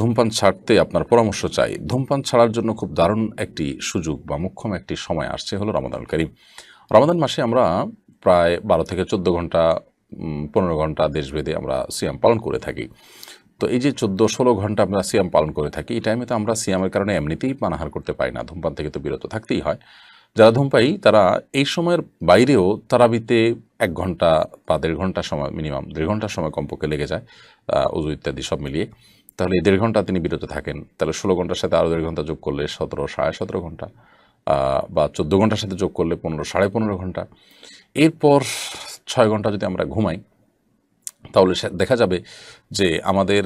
ধূমপান ছাড়তে আপনার পরামর্শ চাই ধূমপান ছাড়ার জন্য খুব দারুণ একটি সুযোগ বা মুখ্যম একটি সময় আসছে হলো রমাদান করিম রমাদান মাসে আমরা প্রায় বারো থেকে চোদ্দ ঘন্টা পনেরো ঘন্টা দেশভেদে আমরা সিয়াম পালন করে থাকি তো এই যে চোদ্দো ষোলো ঘন্টা আমরা সিয়াম পালন করে থাকি এই টাইমে তো আমরা সিয়ামের কারণে এমনিতেই পানাহার করতে পারি না ধূমপান থেকে তো বিরত থাকতেই হয় যারা ধূমপাই তারা এই সময়ের বাইরেও তারাবিতে এক ঘন্টা বা দেড় ঘন্টা সময় মিনিমাম দেড় ঘন্টা সময় কমপক্ষে লেগে যায় উজু ইত্যাদি সব মিলিয়ে তাহলে এই দেড় ঘন্টা তিনি বিরত থাকেন তাহলে ষোলো ঘন্টার সাথে আরও দেড় ঘন্টা যোগ করলে সতেরো সাড়ে সতেরো ঘন্টা বা চোদ্দো ঘন্টার সাথে যোগ করলে পনেরো সাড়ে পনেরো ঘন্টা এরপর ছয় ঘন্টা যদি আমরা ঘুমাই তাহলে দেখা যাবে যে আমাদের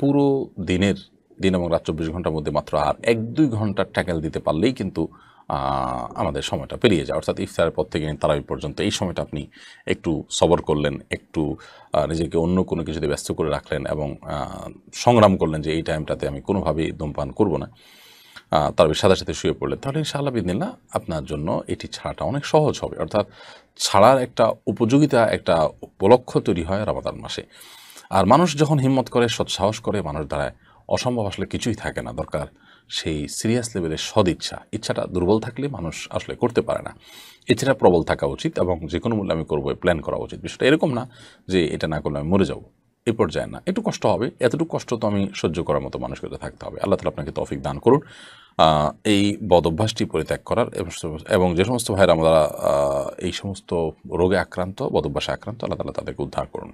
পুরো দিনের দিন এবং রাত চব্বিশ ঘন্টার মধ্যে মাত্র আর এক দুই ঘন্টা ট্যাকেল দিতে পারলেই কিন্তু আমাদের সময়টা পেরিয়ে যায় অর্থাৎ ইফতারের পর থেকে তারাবি পর্যন্ত এই সময়টা আপনি একটু সবর করলেন একটু নিজেকে অন্য কোনো কিছুতে ব্যস্ত করে রাখলেন এবং সংগ্রাম করলেন যে এই টাইমটাতে আমি কোনোভাবেই ধূমপান করব না তারপরে সাথে সাথে শুয়ে পড়লেন তাহলে ইনশাআল্লাহ বিদিনা আপনার জন্য এটি ছাড়াটা অনেক সহজ হবে অর্থাৎ ছাড়ার একটা উপযোগিতা একটা উপলক্ষ তৈরি হয় রমাদান মাসে আর মানুষ যখন হিম্মত করে সৎসাহস করে মানুষ দ্বারায় অসম্ভব আসলে কিছুই থাকে না দরকার সেই সিরিয়াস লেভেলের সদিচ্ছা ইচ্ছাটা দুর্বল থাকলে মানুষ আসলে করতে পারে না এছাড়া প্রবল থাকা উচিত এবং যে কোনো মূল্যে আমি করবো প্ল্যান করা উচিত বিষয়টা এরকম না যে এটা না করলে আমি মরে যাবো এ পর্যায়ে না একটু কষ্ট হবে এতটুকু কষ্ট তো আমি সহ্য করার মতো মানুষকে থাকতে হবে আল্লাহ তালা আপনাকে তফিক দান করুন এই বদ অভ্যাসটি পরিত্যাগ করার এবং যে সমস্ত ভাইয়ের আমরা এই সমস্ত রোগে আক্রান্ত বদ অভ্যাসে আক্রান্ত আল্লাহ তালা তাদেরকে উদ্ধার করুন